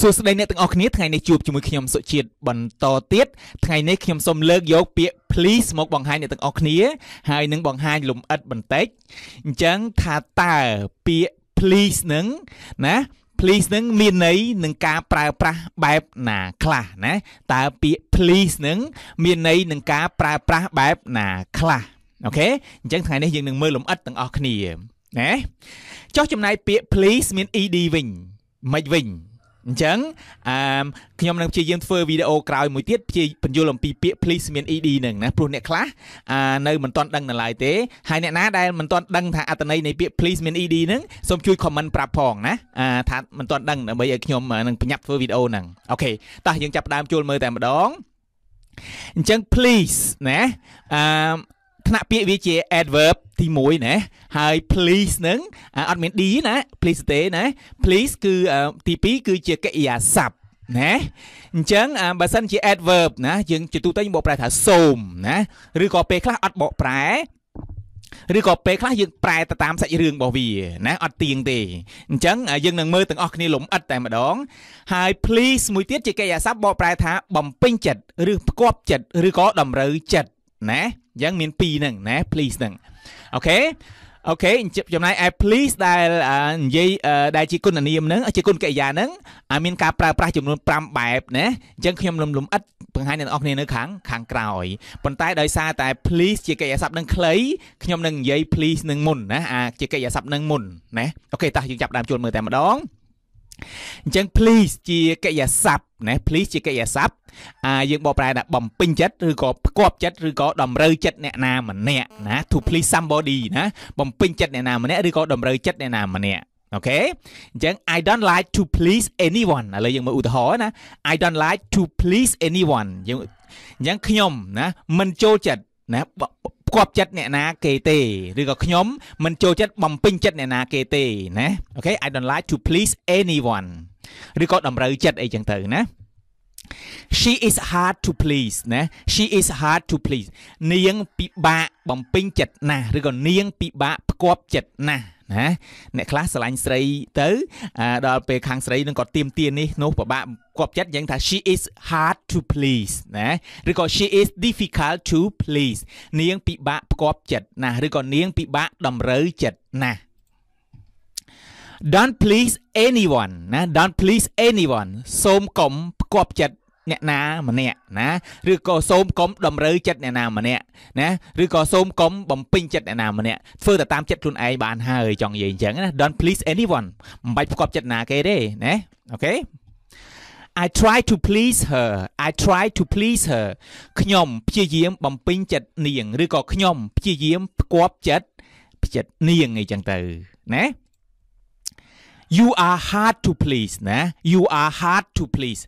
សួស្តីអ្នកទាំងអស់គ្នាថ្ងៃនេះជួបជាមួយខ្ញុំសុជាតិបន្តទៀតថ្ងៃនេះខ្ញុំសូមលើកយកពាក្យ please មកបង្ហាញអ្នកទាំងអស់គ្នា ហើយនឹងបង្ហាញលំអិតបន្តិចអញ្ចឹងថាតើពាក្យ please នឹងណា please នឹងមានន័យនឹងការប្រើប្រាស់បែបណាខ្លះណាតើពាក្យ please នឹងមានន័យនឹងការប្រើប្រាស់បែបណាខ្លះអូខេអញ្ចឹងថ្ងៃនេះយើងនឹងមើលលំអិតទាំងអស់គ្នាណាចុះចំណាយពាក្យ please មាន ed វិញមិនវិញអញ្ចឹងអឺខ្ញុំនឹងព្យាយាមធ្វើវីដេអូក្រោយមួយទៀតព្យាបញ្យល់អំពីពាក្យ please មាន ed នឹងណាព្រោះអ្នកខ្លះអឺនៅមិនទាន់ដឹងនៅឡើយទេហើយអ្នកណាដែលមិនទាន់ដឹង ថាអត្ថន័យនៃពាក្យ please មាន ed នឹងសូមជួយ comment ប្រាប់ផងណាអឺថាមិនទាន់ដឹងដើម្បីឲ្យខ្ញុំនឹងប្រញាប់ធ្វើវីដេអូហ្នឹងអូខេតោះយើងចាប់ផ្ដើមជួលមើលតែម្ដងអញ្ចឹង please ណាអឺថ្នាក់ពាក្យវាជា adverb ទី1ណាហើយ please នឹងអត់មាន d ណា please ទេណា please គឺទី2គឺជាកិរិយាសព្ទណាអញ្ចឹងបើសិនជា adverb ណាយើងជាទូទៅយើងបកប្រែថាសូមណាឬក៏ពេលខ្លះអត់បកប្រែឬក៏ពេលខ្លះយើងប្រែទៅតាមសាច់រឿងរបស់វាណាអត់ទៀងទេអញ្ចឹងយើងនឹងមើលទាំងអស់គ្នាលំអិតតែម្ដង ហើយ please មួយទៀតជាកិច្ចអាស័ព្ទបកប្រែថា បំពេញចិត្តឬផ្គាប់ចិត្តឬក៏តម្រូវចិត្តណាអញ្ចឹងមាន2ហ្នឹងណា please ហ្នឹងអូខេអូខេចំណាយ app please ដែលនិយាយដែលជាគុណនាមហ្នឹងជាគុណកិរិយាហ្នឹងមានការប្រើប្រាស់ចំនួន5បែបណាអញ្ចឹងខ្ញុំលំលំអិតបង្ហាញអ្នកនរគ្នានៅខាងខាងក្រោយប៉ុន្តែដោយសារតែ please ជាកិរិយាសព្ទនឹងខ្លីខ្ញុំនឹងនិយាយ please នឹងមុនណាអាជាកិរិយាសព្ទនឹងមុនណាអូខេតោះយើងចាប់ដើមជួនមើលតែម្ដងអញ្ចឹង please ជាកិរិយាសព្ទណា please ជាកិរិយាសព្ទអាយើងបកប្រែថាបំពេញចិត្តឬក៏ផ្គាប់ចិត្តឬក៏តម្រូវចិត្តអ្នកណាម្នាក់ណា to please somebody ណាបំពេញចិត្តអ្នកណាម្នាក់ឬក៏តម្រូវចិត្តអ្នកណាម្នាក់អូខេអញ្ចឹង I don't like to please anyone ឥឡូវយើងមើលឧទាហរណ៍ណា I don't like to please anyone យើងអញ្ចឹងខ្ញុំណាមិនចូលចិត្តណាផ្គាប់ចិត្តអ្នកណាគេទេឬក៏ខ្ញុំមិនចូលចិត្តបំពេញចិត្តអ្នកណាគេទេណាអូខេ I don't like to please anyone ឬក៏តម្រូវចិត្តអីចឹងទៅណា She is hard to please ណា She is hard to please នាងពិបាកបំពេញចិត្តណាស់ឬក៏នាងពិបាកផ្គាប់ចិត្តណាស់ណាអ្នកខ្លះស្រឡាញ់ស្រីទៅដល់ពេលខាងស្រីនឹងគាត់ទៀមទានេះនោះពិបាកគាត់ចិត្តយ៉ាងថា she is hard to please ណាឬក៏ she is difficult to please នាង ពិបាកផ្គាប់ចិត្តណាឬក៏នាងពិបាកតម្រូវចិត្តណា Don't please anyone ណា Don't please anyone សូមកុំផ្គាប់ចិត្តអ្នកណាម្នាក់ណាឬក៏សូមកុំតម្រូវចិត្តអ្នកណាម្នាក់ណាឬក៏សូមកុំបំពេញចិត្តអ្នកណាម្នាក់ធ្វើតែតាមចិត្តខ្លួនឯងបានហើយចង់និយាយអញ្ចឹងណា Don't please anyone មិនបាច់ផ្គប់ចិត្តណាគេទេណាអូខេ I try to please her I try to please her ខ្ញុំព្យាយាមបំពេញចិត្តនាង ឬក៏ខ្ញុំព្យាយាមផ្គប់ចិត្តចិត្តនាងអីចឹងទៅណា you are hard to please ណា you are hard to please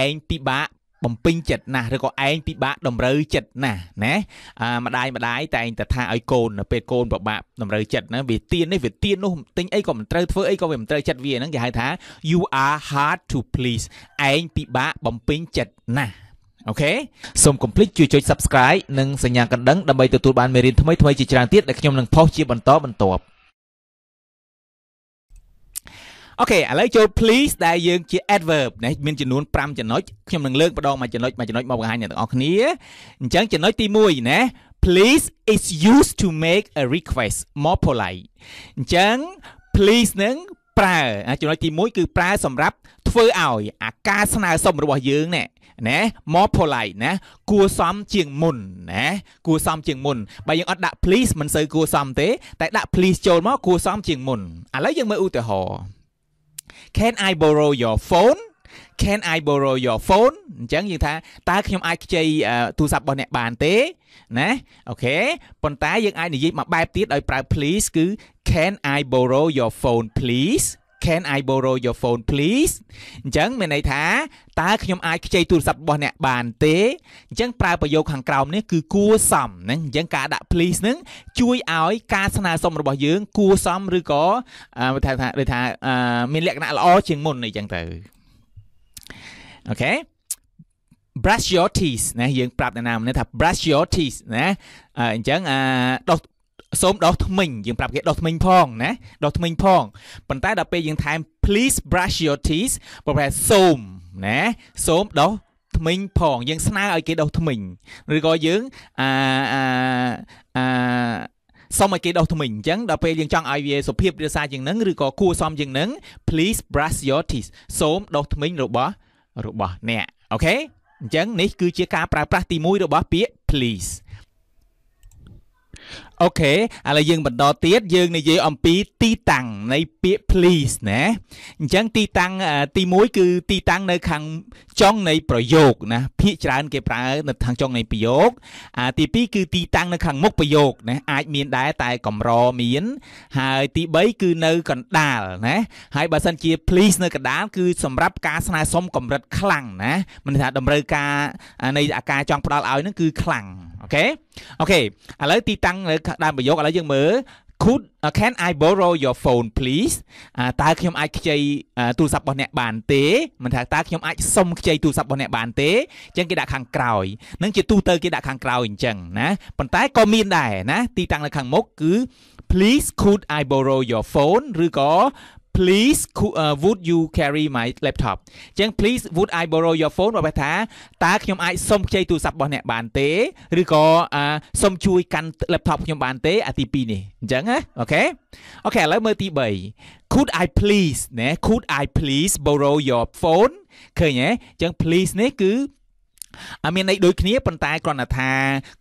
ឯងពិបាកបំពេញចិត្តណាស់ឬក៏ឯងពិបាកតម្រូវចិត្តណាស់ណាម្ដាយម្ដាយតែឯងតែថាឲ្យកូននៅពេលកូនពិបាកតម្រូវចិត្តណាវាទៀននេះវាទៀននោះទិញអីក៏មិនត្រូវធ្វើអីក៏វាមិនត្រូវចិត្តវាហ្នឹងគេហៅថា you are hard to please ឯងពិបាកបំពេញចិត្តណាស់អូខេសូមកុំភ្លេចជួយចុច subscribe និងសញ្ញាកណ្ដឹងដើម្បីទទួលបានមេរៀនថ្មីៗជាច្រើនទៀតដែលខ្ញុំនឹងផុសជាបន្តបន្ទាប់អូខេឥឡូវចូល please ដែលយើងជា adverb នេះមានចំនួន5ចំណុចខ្ញុំនឹងលើកម្ដងមួយចំណុចមួយចំណុចមកបង្ហាញអ្នកទាំងអស់គ្នាអញ្ចឹងចំណុចទី1ណា please is used to make a request more polite អញ្ចឹង please នឹងប្រើចំណុចទី1គឺប្រើសម្រាប់ធ្វើឲ្យ អាការស្នើសុំរបស់យើងណែណា more polite ណាគួសមជាងមុនណាគួសមជាងមុនបើយើងអត់ដាក់ please មិនសូវគួសមទេ តែដាក់ please ចូលមកគួសមជាងមុនឥឡូវយើងមើលឧទាហរណ៍ Can I borrow your phone Can I borrow your phone អញ្ចឹងយើងថាតើខ្ញុំអាចខ្ចីទូរស័ព្ទរបស់អ្នកបានទេណាអូខេប៉ុន្តែយើងអាចនិយាយមួយបែបទៀតដោយប្រើ please គឺ Can I borrow your phone please can I borrow your phone please អញ្ចឹងមានន័យថាតើខ្ញុំអាចខ្ចីទូរស័ព្ទរបស់អ្នកបានទេអញ្ចឹងប្រើប្រយោគខាងក្រោមនេះគឺគួសមហ្នឹងអញ្ចឹងការដាក់ please ហ្នឹងជួយឲ្យការស្នើសុំរបស់យើង គួសមឬក៏ថាថាដូចថាមានលក្ខណៈល្អជាងមុនអីចឹងទៅអូខេ brush your teeth ណាយើងប្រាប់អ្នកណាម្នាក់ថា brush your teeth ណាអញ្ចឹងអាដុសសូមដោះធ្មេញយើងប្រាប់គេដោះធ្មេញផងណាដោះធ្មេញផងប៉ុន្តែដល់ពេលយើងថែម please brush your teeth ប្រហែលសូមណាសូមដោះធ្មេញផង យើងស្នើឲ្យគេដោះធ្មេញឬក៏យើងអាអាអាសូមឲ្យគេដោះធ្មេញអញ្ចឹងដល់ពេលយើងចង់ឲ្យវាសុភាពរាសាជាងនឹងឬក៏គួរសមជាងនឹង please brush your teeth សូមដោះធ្មេញរបស់របស់អ្នកអូខេអញ្ចឹងនេះ គឺជាការប្រើប្រាស់ទី1របស់ពាក្យ please អូខេឥឡូវយើងបន្តទៀតយើងនិយាយអំពីទីតាំងនៃពាក្យ please ណាអញ្ចឹងទីតាំងទី1គឺទីតាំងនៅខាងចុងនៃប្រយោគណាភាគច្រើនគេប្រើនៅខាងចុងនៃប្រយោគអាទី2គឺទីតាំងនៅខាងមុខប្រយោគណាអាចមាន ដែរតែកម្រមាន ហើយទី3គឺនៅកណ្ដាលណាហើយបើសិនជា please នៅកណ្ដាលគឺសម្រាប់ការស្នើសុំកម្រិតខ្លាំងណាមិនថាតម្រូវការនៃអាការចង់ផ្ដល់ឲ្យនឹងគឺខ្លាំងខេអូខេឥឡូវទីតាំងនៅដើមប្រយោគឥឡូវយើងមើល could uh, can i borrow your phone please តើខ្ញុំអាចខ្ចីទូរស័ព្ទរបស់អ្នកបានទេមិនថាតើខ្ញុំអាចសុំខ្ចីទូរស័ព្ទរបស់អ្នកបានទេអញ្ចឹងគេដាក់ខាងក្រោយនឹងជាទូទៅគេដាក់ខាងក្រោយអញ្ចឹងណាប៉ុន្តែក៏មានដែរណាទីតាំងនៅខាងមុខគឺ please could i borrow your phone ឬក៏ please uh, would you carry my laptop អញ្ចឹង please would I borrow your phone បើថាតើខ្ញុំអាចសុំខ្ចីទូរស័ព្ទរបស់អ្នកបានទេឬក៏សុំជួយកាន់ laptop ខ្ញុំបានទេអាទី2នេះអញ្ចឹងណាអូខេអូខេឥឡូវមើលទី3 could I please ណា could I please borrow your phone ឃើញទេអញ្ចឹង please នេះគឺអមានន័យដូចគ្នាប៉ុន្តែគ្រាន់តែថា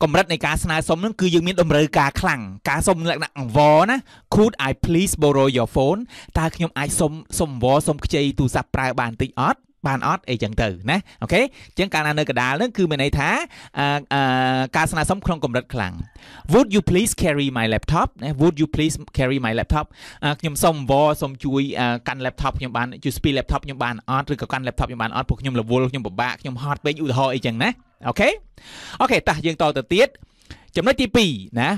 កម្រិតនៃការស្នើសុំនឹងគឺយើងមានតម្រូវការខ្លាំងការសុំលក្ខណៈអង្វរណា Could I please borrow your phone តើខ្ញុំអាចសុំសុំអង្វរសុំខ្ចីទូរស័ព្ទប្រើបានតិចអត់បានអត់អីចឹងទៅណាអូខេចឹងកាលណានៅកដាលនឹងគឺមានន័យថាការស្នើសុំក្នុងកម្រិតខ្លាំង Would you please carry my laptop ណា Would you please carry my laptop ខ្ញុំសូមអង្វរសូមជួយកាន់ laptop ខ្ញុំបានជួយស្ពី laptop ខ្ញុំបានអត់ឬក៏កាន់ laptop ខ្ញុំបានអត់ព្រោះខ្ញុំរវល់ខ្ញុំពិបាកខ្ញុំហត់ពេកឧទាហរណ៍អីចឹងណាអូខេអូខេតោះយើងតទៅទៀតចំណុចទី2ណា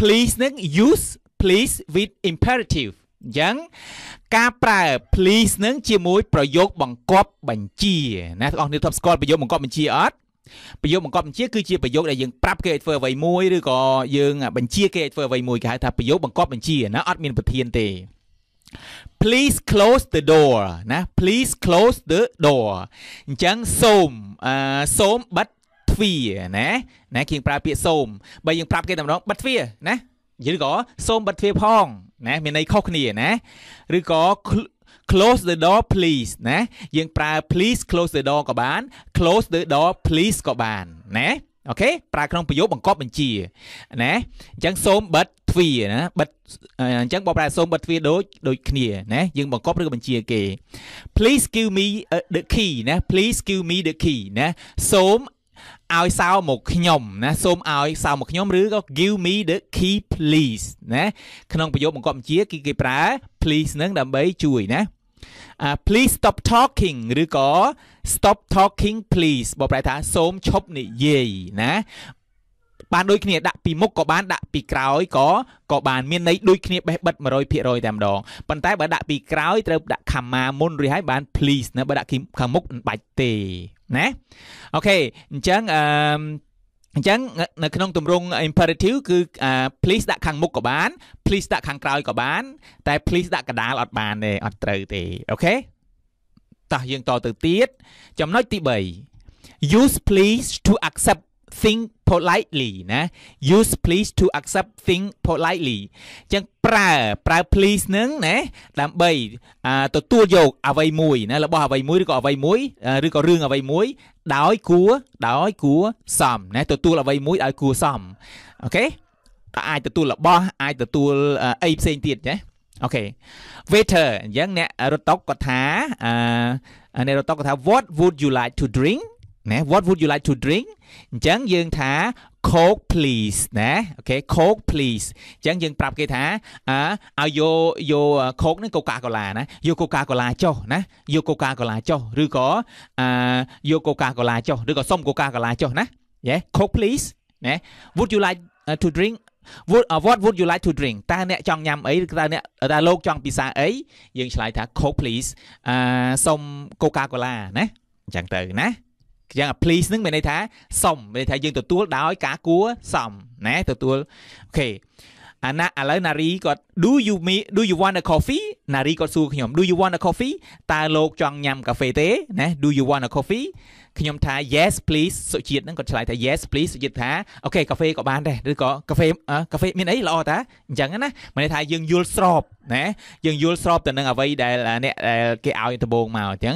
please នឹង use please with imperative អញ្ចឹងការប្រើ please នឹងជាមួយ ប្រយោគបង្កប់បញ្ជាណាបងប្អូនធ្លាប់ស្គាល់ប្រយោគបង្កប់បញ្ជាអត់ប្រយោគបង្កប់បញ្ជាគឺជាប្រយោគដែលយើងប្រាប់គេឲ្យធ្វើអ្វីមួយឬក៏យើងបញ្ជាគេឲ្យធ្វើអ្វីមួយគេហៅថាប្រយោគបង្កប់បញ្ជាណាអត់មានប្រធានទេ Please close the door ណា Please close the door អញ្ចឹងសូមអឺសូមបិទទ្វារណាណាគេប្រើពាក្យសូមបើយើងប្រាប់គេតែម្ដងបិទទ្វារណាយើងក៏សូមបិទទ្វារផងណាមានន័យខុសគ្នាណាឬក៏ close the door please ណាយើងប្រើ please close the door ក៏បាន close the door please ក៏បានណាអូខេប្រើក្នុងប្រយោគបង្កប់បញ្ជាណាអញ្ចឹងសូមបិទទ្វារណាបិទអញ្ចឹងបើប្រើសូមបិទទ្វារដូចដូចគ្នាណាយើងបង្កប់ឬក៏បញ្ជាគេ Please give me the key ណា Please give me the key ណាសូមឲ្យសោមកខ្ញុំណាសូមឲ្យសោមកខ្ញុំឬក៏ give me the key please ណាក្នុងប្រយោគបង្គាប់បញ្ជាគេគេប្រើ please នឹងដើម្បីជួយណា uh, please stop talking ឬក៏ stop talking please បើប្រែថាសូមឈប់និយាយណាបានដូចគ្នាដាក់ពីមុខក៏បានដាក់ពីក្រោយក៏ក៏បានមានន័យដូចគ្នាបេះបិទ100%តែម្ដងប៉ុន្តែបើដាក់ពីក្រោយត្រូវដាក់ខាម៉ាមុនរួចហើយបាន please ណាបើដាក់ខាងមុខមិនបាច់ទេណាអូខេអញ្ចឹងអឺអញ្ចឹងនៅក្នុងទម្រង់ imperative គឺ please ដាក់ខាងមុខក៏បាន please ដាក់ខាងក្រោយក៏បាន តែ please ដាក់កដាលអត់បានទេអត់ត្រូវទេអូខេតោះយើងតទៅទៀតចំណុចទី3 use please to accept think politely ណា use please to accept think politely អញ្ចឹងប្រើប្រើ please នឹងណាដើម្បីទទួលយកអ្វីមួយណារបស់អ្វីមួយឬក៏អ្វីមួយឬក៏រឿងអ្វីមួយ ដោយគួរដោយគួរសមណាទទួលអ្វីមួយឲ្យគួរសមអូខេអាចទទួលរបស់អាចទទួលអីផ្សេងទៀតណាអូខេ waiter អញ្ចឹងអ្នករត់តុកគាត់ថាអ្នករត់តុកគាត់ថា what would you like to drink ណា What would you like to drink អញ្ចឹងយើងថា Coke please ណាអូខេ Coke please អញ្ចឹងយើង ប្រាប់គេថាអើឲ្យយកយក Coke នឹង Coca-Cola ណាយក Coca-Cola ចុះណាយក Coca-Cola ចុះឬក៏អឺយក Coca-Cola ចុះឬក៏សុំ Coca-Cola ចុះណា Yeah Coke please ណា Would you like to drink What what would you like to drink តើអ្នកចង់ញ៉ាំអីឬតើអ្នកតើលោកចង់ពិសាអីយើងឆ្លើយថា Coke please អឺសុំ Coca-Cola ណាអញ្ចឹងទៅណាយ៉ាង please ហ្នឹងមានន័យថាសុំមានន័យថាយើងទទួលដោយការគួរសមណាទទួលអូខេអាណាឥឡូវណារីគាត់ do you me do you want a coffee ណារីគាត់សួរខ្ញុំ do you want a coffee តើលោកចង់ញ៉ាំកាហ្វេទេណា do you want a coffee ខ្ញុំថា yes please សុជាតិហ្នឹងគាត់ឆ្លើយថា yes please សុជាតិថាអូខេកាហ្វេក៏បានដែរឬក៏កាហ្វេកាហ្វេមានអីល្អតាអញ្ចឹងណាមិនថាយើងយល់ស្របណាយើងយល់ស្រប ទៅនឹងអ្វីដែល អ្នកគេឲ្យដំបូងមកអញ្ចឹង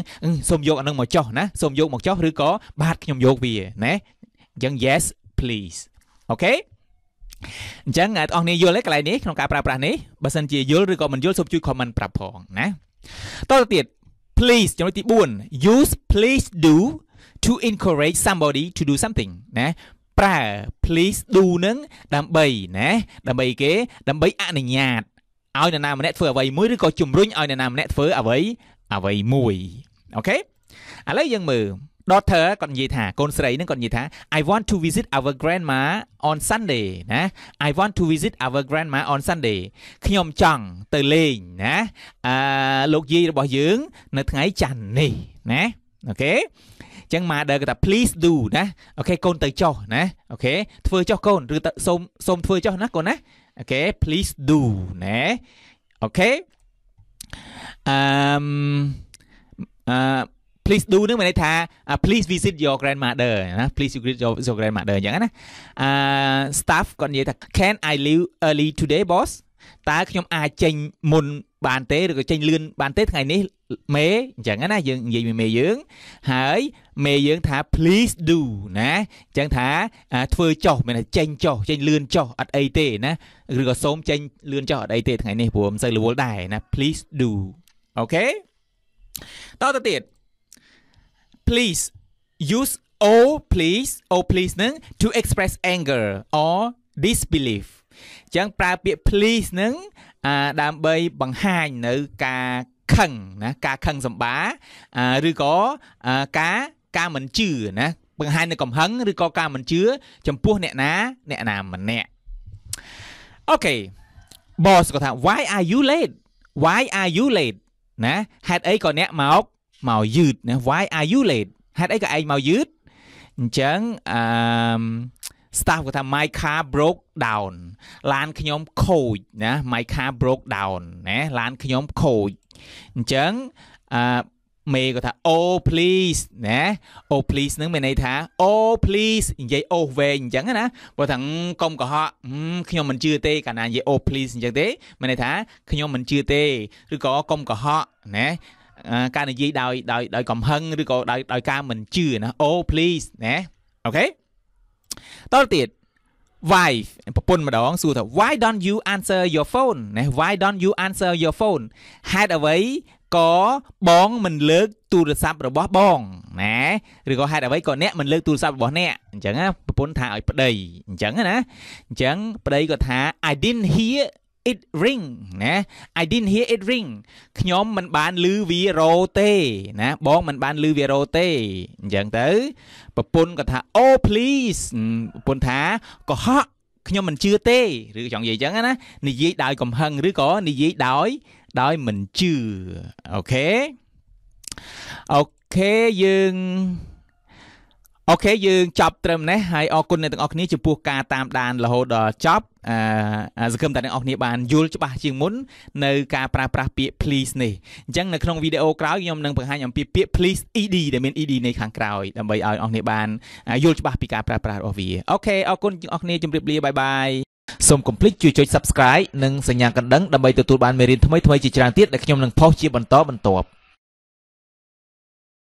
សូមយកអានឹងមកចោះណាសូមយកមកចោះឬក៏បាទខ្ញុំយកវាណាអញ្ចឹង yes please អូខេអញ្ចឹងអ្នកទាំងអស់គ្នាយល់ទេកន្លែងនេះក្នុងការប្រើប្រាស់នេះបើសិនជាយល់ឬក៏មិនយល់សូមជួយ comment ប្រាប់ផងណាតទៅទៀត please ចំណុចទី4 use please do to encourage somebody to do something ណាប្រើ please do នឹងដើម្បីណាដើម្បីគេដើម្បីអនុញ្ញាតឲ្យនរណាម្នាក់ធ្វើអ្វីមួយឬក៏ជំរុញឲ្យនរណាម្នាក់ធ្វើអ្វីអ្វីមួយអូខេឥឡូវយើងមើល daughter គាត់និយាយថាកូនស្រីនឹងគាត់និយាយថា I want to visit our grandma on Sunday ណា I want to visit our grandma on Sunday ខ្ញុំចង់ទៅលេងណាអឺលោកយាយរបស់យើង នៅថ្ងៃច័ន្ទនេះណាអូខេចឹង mother គាត់ថា please do ណាអូខេកូនទៅចុះណាអូខេធ្វើចុះកូនឬទៅសូមសូមធ្វើចុះណាកូនណាអូខេ please do ណាអូខេអឺអឺ please do នឹងមានន័យថា please visit your grandmother ណា please visit your, your grandmother អញ្ចឹងណាអឺ staff គាត់និយាយថា can i leave early today boss តើខ្ញុំអាចចេញមុនបានទេឬក៏ចេញលឿនបានទេថ្ងៃនេះមេអញ្ចឹងណាយើងនិយាយមេមេយើងហើយមេយើងថា please do ណាអញ្ចឹងថាធ្វើចុះមានចេញចុះចេញលឿនចុះអត់អីទេណាឬក៏សូមចេញលឿនចុះអត់អីទេថ្ងៃនេះព្រោះមិនសូវរវល់ដែរណា please do អូខេតទៅទៀត please use o please o please នឹង to express anger or disbelief អញ្ចឹងប្រើពាក្យ please នឹងដើម្បីបង្ហាញនៅការខឹងណាការខឹងសម្បា ឬក៏ការការមិនជឿណាបង្ហាញនៅកំហឹងឬក៏ការមិនជឿចំពោះ អ្នកណា អ្នកណាម្នាក់អូខេ boss គាត់ថា why are you late why are you late ណាហេតុអីក៏អ្នកមកមកយឺតណា why are you late ហេតុអីក៏ឯងមកយឺតអញ្ចឹងអឺ staff គាត់ថា my car broke down ឡានខ្ញុំខូចណា my car broke down ណាឡានខ្ញុំខូចអញ្ចឹងអឺមេគាត់ថា oh please ណា oh please នឹងមានន័យថា oh please និយាយ oh វែងអញ្ចឹងណាព្រោះថាកុំកុហកខ្ញុំមិនជឿទេកាលណានិយាយ oh please អញ្ចឹងទេមានន័យថាខ្ញុំមិនជឿទេឬក៏កុំកុហកណាការនិយាយដោយដោយដោយកំហឹងឬក៏ដោយដោយការមិនជឿណា Oh please ណាអូខេតទៅទៀត wife ប្រពន្ធម្ដងសួរថា why don't you answer your phone ណា why don't you answer your phone ហេតុអ្វីក៏បងមិនលើក ទូរស័ព្ទរបស់បងណាឬក៏ហេតុអ្វីក៏អ្នកមិនលើកទូរស័ព្ទរបស់អ្នកអញ្ចឹងណាប្រពន្ធថាឲ្យប្តីអញ្ចឹងណាអញ្ចឹងប្តីក៏ថា I didn't hear it ring ណា I didn't hear it ring ខ្ញុំមិនបានឮវារោទេ ណា បងមិនបានឮវារោទេអញ្ចឹងទៅប្រពន្ធក៏ថា oh please ប្រពន្ធថាកុហកខ្ញុំមិនជឿទេឬចង់និយាយអញ្ចឹងណានិយាយដោយកំហឹងឬក៏និយាយដោយដោយមិនជឿអូខេអូខេយើងអូខេយើងចប់ត្រឹមនេះហើយអរគុណអ្នកទាំងអស់គ្នាចំពោះការតាមដានរហូតដល់ចប់អឺសង្ឃឹមតែអ្នកនរគ្នាបានយល់ច្បាស់ជាងមុននៅការប្រើប្រាស់ពាក្យ please នេះអញ្ចឹងនៅក្នុងវីដេអូក្រោយខ្ញុំនឹងបង្ហាញអំពីពាក្យ please ed ដែលមាន ed នៅខាងក្រោយដើម្បីឲ្យអ្នកនរគ្នាបានយល់ច្បាស់ពីការប្រើប្រាស់របស់វាអូខេអរគុណអ្នកនរគ្នាជម្រាបលាបាយបាយសូមកុំភ្លេចជួយចុច subscribe និងសញ្ញាកណ្ដឹងដើម្បីទទួលបានមេរៀនថ្មីៗជាច្រើនទៀតដែលខ្ញុំនឹងផុសជាបន្តបន្ទាប់